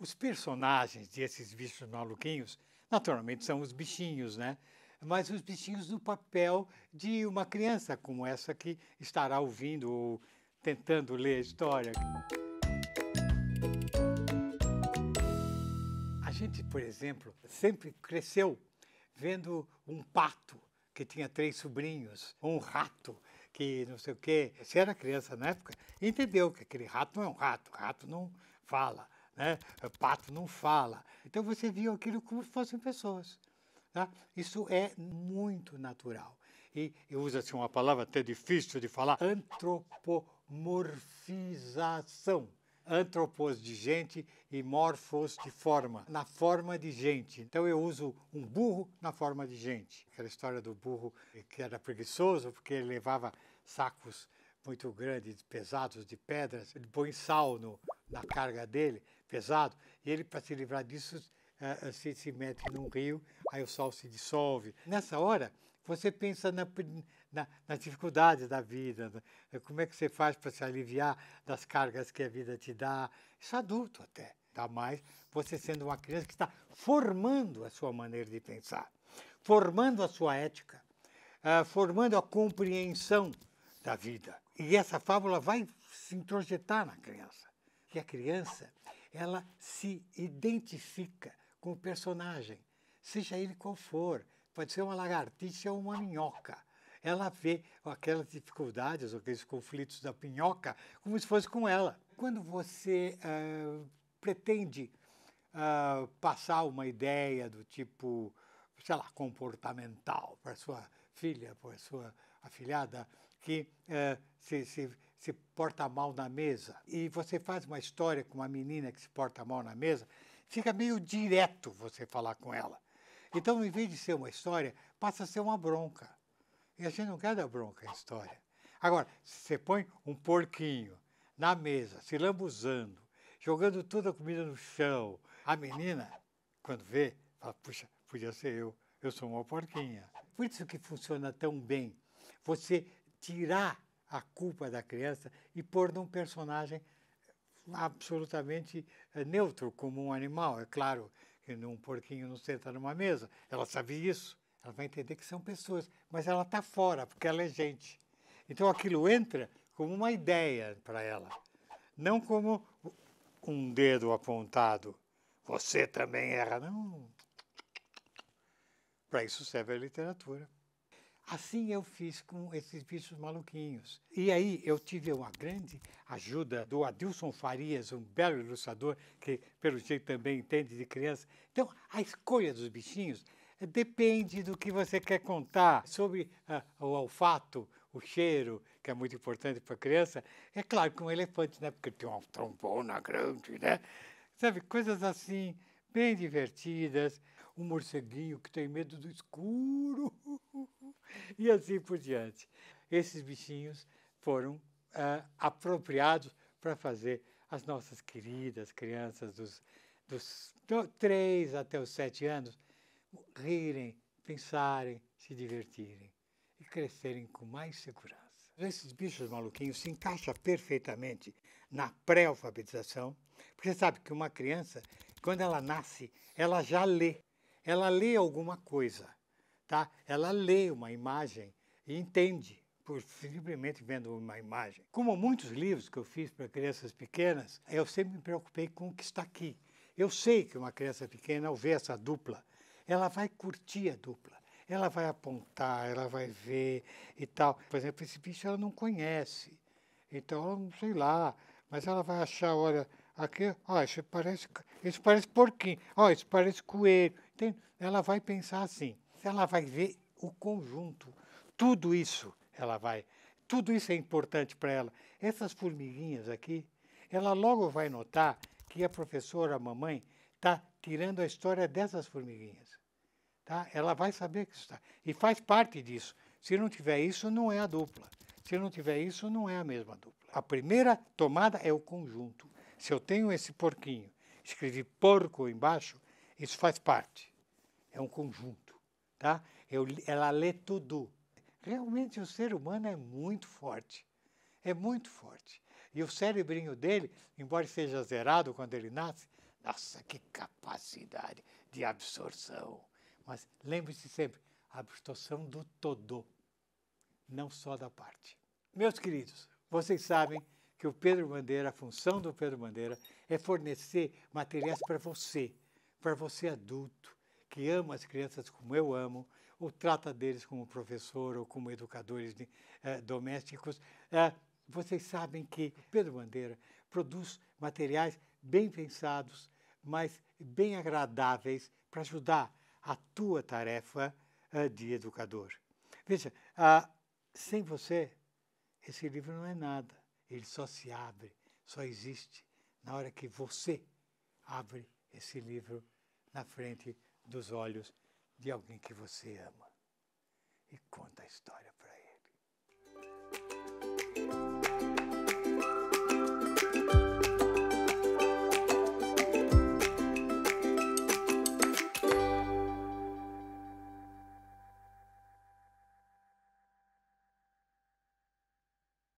Os personagens desses bichos maluquinhos, naturalmente, são os bichinhos, né? Mas os bichinhos no papel de uma criança, como essa que estará ouvindo ou tentando ler a história. A gente, por exemplo, sempre cresceu vendo um pato que tinha três sobrinhos, um rato que não sei o quê. se era criança na época, entendeu que aquele rato não é um rato, rato não fala né? pato não fala. Então você viu aquilo como se fossem pessoas. Tá? Isso é muito natural. E usa-se assim, uma palavra até difícil de falar: antropomorfização. Antropos de gente e morfos de forma, na forma de gente. Então eu uso um burro na forma de gente. Aquela história do burro que era preguiçoso porque ele levava sacos muito grandes, pesados de pedras, ele põe sal no, na carga dele, pesado, e ele, para se livrar disso, é, é, se, se mete num rio, aí o sal se dissolve. Nessa hora, você pensa na, na, nas dificuldades da vida, né? é, como é que você faz para se aliviar das cargas que a vida te dá. Isso é adulto até, dá mais você sendo uma criança que está formando a sua maneira de pensar, formando a sua ética, uh, formando a compreensão da vida. E essa fábula vai se introjetar na criança que a criança ela se identifica com o personagem, seja ele qual for. Pode ser uma lagartixa ou uma minhoca. Ela vê aquelas dificuldades, aqueles conflitos da minhoca, como se fosse com ela. Quando você uh, pretende uh, passar uma ideia do tipo, sei lá, comportamental para sua filha, para sua afilhada, que uh, se, se se porta mal na mesa e você faz uma história com uma menina que se porta mal na mesa, fica meio direto você falar com ela. Então, em vez de ser uma história, passa a ser uma bronca. E a gente não quer dar bronca à história. Agora, se você põe um porquinho na mesa, se lambuzando, jogando toda a comida no chão, a menina, quando vê, fala: puxa, podia ser eu, eu sou uma porquinha. Por isso que funciona tão bem. Você tirar a culpa da criança e pôr num personagem absolutamente eh, neutro, como um animal. É claro que um porquinho não senta numa mesa, ela sabe isso, ela vai entender que são pessoas, mas ela está fora, porque ela é gente. Então aquilo entra como uma ideia para ela, não como um dedo apontado. Você também erra. Não. Para isso serve a literatura. Assim eu fiz com esses bichos maluquinhos. E aí eu tive uma grande ajuda do Adilson Farias, um belo ilustrador que, pelo jeito, também entende de criança. Então, a escolha dos bichinhos depende do que você quer contar sobre uh, o olfato, o cheiro, que é muito importante para a criança. É claro que um elefante, né? Porque tem uma trombona grande, né? Sabe, coisas assim bem divertidas, um morceguinho que tem medo do escuro e assim por diante. Esses bichinhos foram ah, apropriados para fazer as nossas queridas crianças dos, dos 3 até os 7 anos rirem, pensarem, se divertirem e crescerem com mais segurança. Esses bichos maluquinhos se encaixam perfeitamente na pré-alfabetização, porque sabe que uma criança quando ela nasce, ela já lê. Ela lê alguma coisa, tá? Ela lê uma imagem e entende por simplesmente vendo uma imagem. Como muitos livros que eu fiz para crianças pequenas, eu sempre me preocupei com o que está aqui. Eu sei que uma criança pequena, ao ver essa dupla, ela vai curtir a dupla ela vai apontar, ela vai ver e tal. Por exemplo, esse bicho ela não conhece. Então, ela não sei lá, mas ela vai achar, olha, Aqui, ó, isso parece, isso parece porquinho, ó, isso parece coelho. Entende? Ela vai pensar assim, ela vai ver o conjunto. Tudo isso ela vai. Tudo isso é importante para ela. Essas formiguinhas aqui, ela logo vai notar que a professora, a mamãe, está tirando a história dessas formiguinhas. Tá? Ela vai saber que está. E faz parte disso. Se não tiver isso, não é a dupla. Se não tiver isso, não é a mesma dupla. A primeira tomada é o conjunto. Se eu tenho esse porquinho, escrevi porco embaixo, isso faz parte. É um conjunto, tá? Eu, ela lê tudo. Realmente o ser humano é muito forte. É muito forte. E o cerebrinho dele, embora seja zerado quando ele nasce, nossa, que capacidade de absorção. Mas lembre-se sempre, absorção do todo, não só da parte. Meus queridos, vocês sabem que o Pedro Bandeira, a função do Pedro Bandeira é fornecer materiais para você, para você adulto, que ama as crianças como eu amo, ou trata deles como professor ou como educadores eh, domésticos. Eh, vocês sabem que Pedro Bandeira produz materiais bem pensados, mas bem agradáveis para ajudar a tua tarefa eh, de educador. Veja, ah, sem você, esse livro não é nada ele só se abre, só existe na hora que você abre esse livro na frente dos olhos de alguém que você ama e conta a história para ele.